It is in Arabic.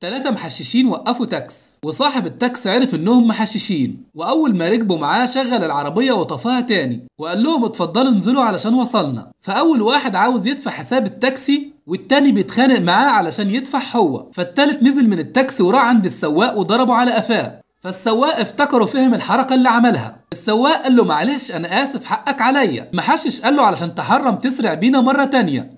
تلاتة محششين وقفوا تاكس وصاحب التاكس عرف انهم محششين واول ما ركبوا معاه شغل العربية وطفاها تاني وقال لهم اتفضلوا انزلوا علشان وصلنا فاول واحد عاوز يدفع حساب التاكسي والتاني بيتخانق معاه علشان يدفع هو فالتالت نزل من التاكسي وراح عند السواق وضربه على قفاه فالسواق افتكروا فهم الحركة اللي عملها السواق قال له معلش انا اسف حقك عليا محشش قال له علشان تحرم تسرع بينا مرة تانية